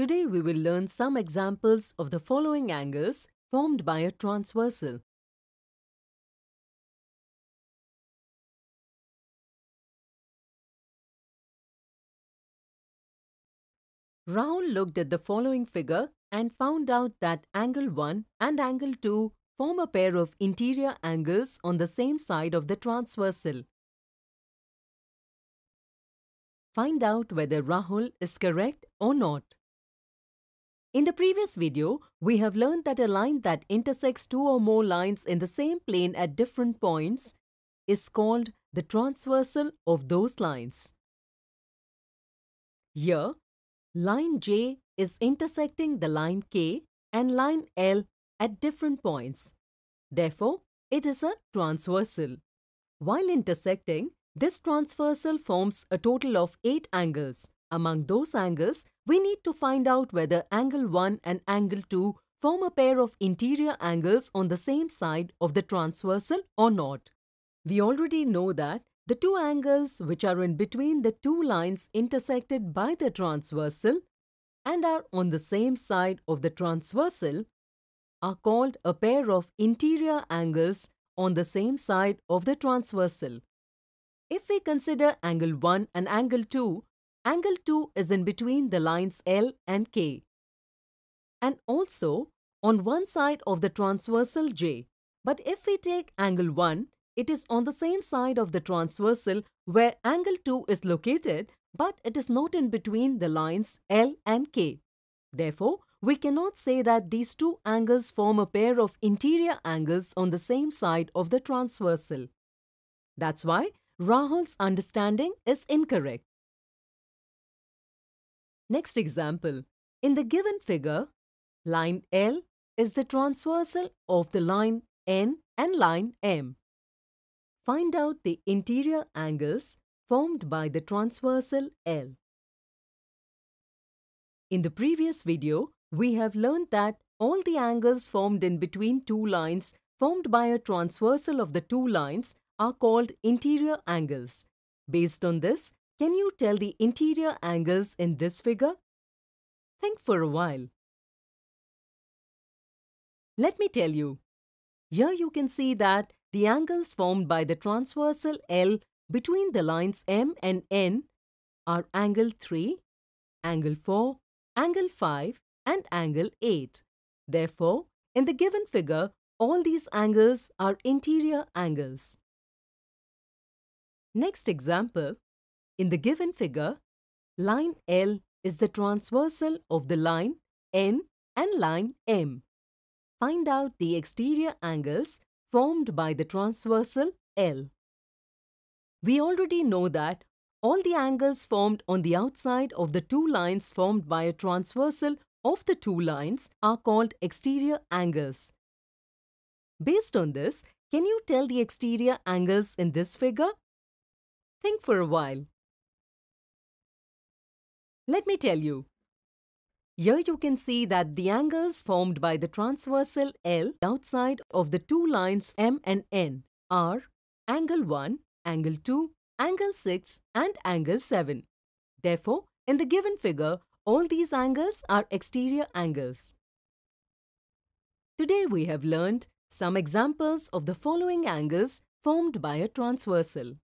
Today we will learn some examples of the following angles formed by a transversal. Raoul looked at the following figure and found out that angle 1 and angle 2 form a pair of interior angles on the same side of the transversal. Find out whether Rahul is correct or not. In the previous video, we have learned that a line that intersects two or more lines in the same plane at different points is called the transversal of those lines. Here, line J is intersecting the line K and line L at different points. Therefore, it is a transversal. While intersecting, this transversal forms a total of 8 angles. Among those angles, we need to find out whether angle 1 and angle 2 form a pair of interior angles on the same side of the transversal or not. We already know that the two angles which are in between the two lines intersected by the transversal and are on the same side of the transversal are called a pair of interior angles on the same side of the transversal. If we consider angle 1 and angle 2 Angle 2 is in between the lines L and K and also on one side of the transversal J. But if we take angle 1, it is on the same side of the transversal where angle 2 is located but it is not in between the lines L and K. Therefore, we cannot say that these two angles form a pair of interior angles on the same side of the transversal. That's why Rahul's understanding is incorrect. Next example. In the given figure, line L is the transversal of the line N and line M. Find out the interior angles formed by the transversal L. In the previous video, we have learned that all the angles formed in between two lines formed by a transversal of the two lines are called interior angles. Based on this, can you tell the interior angles in this figure? Think for a while. Let me tell you. Here you can see that the angles formed by the transversal L between the lines M and N are angle 3, angle 4, angle 5 and angle 8. Therefore, in the given figure, all these angles are interior angles. Next example, in the given figure, line L is the transversal of the line N and line M. Find out the exterior angles formed by the transversal L. We already know that all the angles formed on the outside of the two lines formed by a transversal of the two lines are called exterior angles. Based on this, can you tell the exterior angles in this figure? Think for a while. Let me tell you. Here you can see that the angles formed by the transversal L outside of the two lines M and N are angle 1, angle 2, angle 6 and angle 7. Therefore, in the given figure, all these angles are exterior angles. Today we have learned some examples of the following angles formed by a transversal.